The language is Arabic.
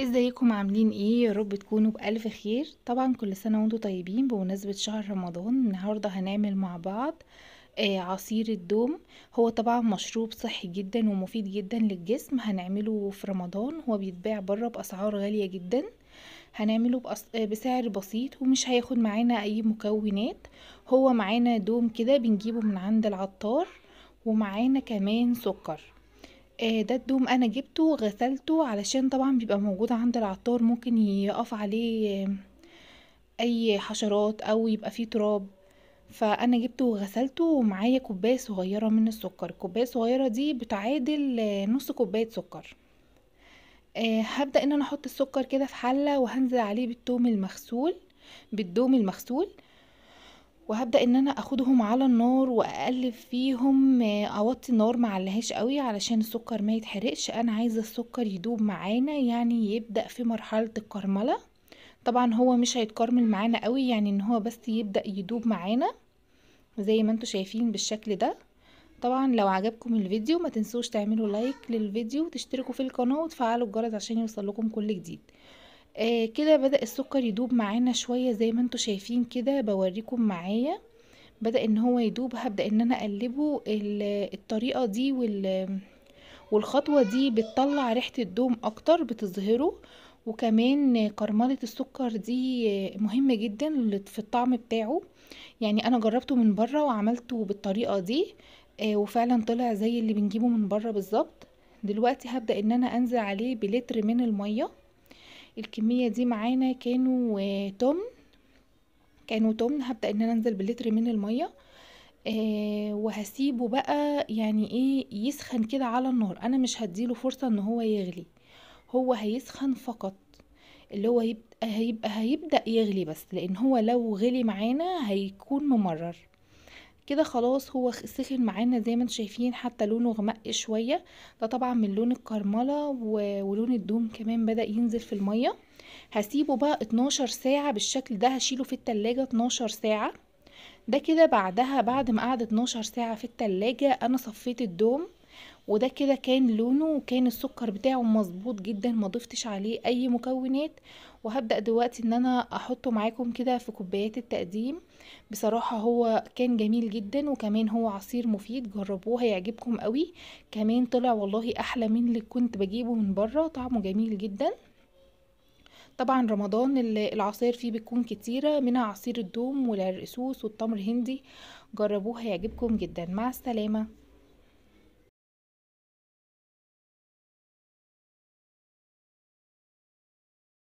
ازيكم عاملين ايه يا رب تكونوا بألف خير طبعا كل سنة وانتم طيبين بمناسبة شهر رمضان النهاردة هنعمل مع بعض آه عصير الدوم هو طبعا مشروب صحي جدا ومفيد جدا للجسم هنعمله في رمضان هو بيتباع بره بأسعار غالية جدا هنعمله بأس... آه، بسعر بسيط ومش هياخد معانا اي مكونات هو معانا دوم كده بنجيبه من عند العطار ومعانا كمان سكر آه، ده الدوم أنا جبته غسلته علشان طبعًا بيبقى موجود عند العطار ممكن يقف عليه آه، أي حشرات أو يبقى فيه تراب، فأنا جبته وغسلته ومعايا كوباية صغيرة من السكر، الكوباية الصغيرة دي بتعادل آه، نُص كوباية سكر، آآ هبدا إن أنا أحط السكر كده في حلة وهنزل عليه بالتوم المغسول بالدوم المغسول وهبدأ ان انا اخدهم على النار واقلب فيهم آه، اوطي النار ما عليهاش قوي علشان السكر ما يتحرقش انا عايزه السكر يدوب معانا يعني يبدا في مرحله الكرمله طبعا هو مش هيتكرمل معانا قوي يعني ان هو بس يبدا يدوب معانا زي ما انتم شايفين بالشكل ده طبعا لو عجبكم الفيديو ما تنسوش تعملوا لايك للفيديو وتشتركوا في القناه وتفعلوا الجرس عشان يوصل لكم كل جديد آه كده بدأ السكر يدوب معانا شوية زي ما انتم شايفين كده بوريكم معايا بدأ ان هو يدوب هبدأ ان انا اقلبه الطريقة دي وال والخطوة دي بتطلع ريحة الدوم اكتر بتظهره وكمان كرملة السكر دي مهمة جدا في الطعم بتاعه يعني انا جربته من بره وعملته بالطريقة دي آه، وفعلا طلع زي اللي بنجيبه من بره بالظبط دلوقتي هبدأ ان انا انزل عليه بلتر من الميه الكمية دي معانا كانوا تمن آه، كانوا تمن هبدأ ان انا انزل باللتر من المية آه وهسيبه بقى يعني ايه يسخن كده على النار انا مش هديله فرصة ان هو يغلي هو هيسخن فقط اللي هو هيبقى هيبقى هيبدأ يغلي بس لان هو لو غلي معانا هيكون ممرر كده خلاص هو سخن معانا زي ما انتم شايفين حتى لونه غمق شوية ده طبعا من لون الكرملة ولون الدوم كمان بدأ ينزل في المية هسيبه بقى 12 ساعة بالشكل ده هشيله في التلاجة 12 ساعة ده كده بعدها بعد ما قعد 12 ساعة في التلاجة انا صفيت الدوم وده كده كان لونه وكان السكر بتاعه مظبوط جدا ما ضفتش عليه اي مكونات وهبدأ دلوقتي ان انا احطه معاكم كده في كوبايات التقديم بصراحة هو كان جميل جدا وكمان هو عصير مفيد جربوه هيعجبكم قوي كمان طلع والله احلى من اللي كنت بجيبه من بره طعمه جميل جدا طبعا رمضان العصاير فيه بتكون كتيرة منها عصير الدوم والعرقسوس والتمر هندي جربوه هيعجبكم جدا مع السلامة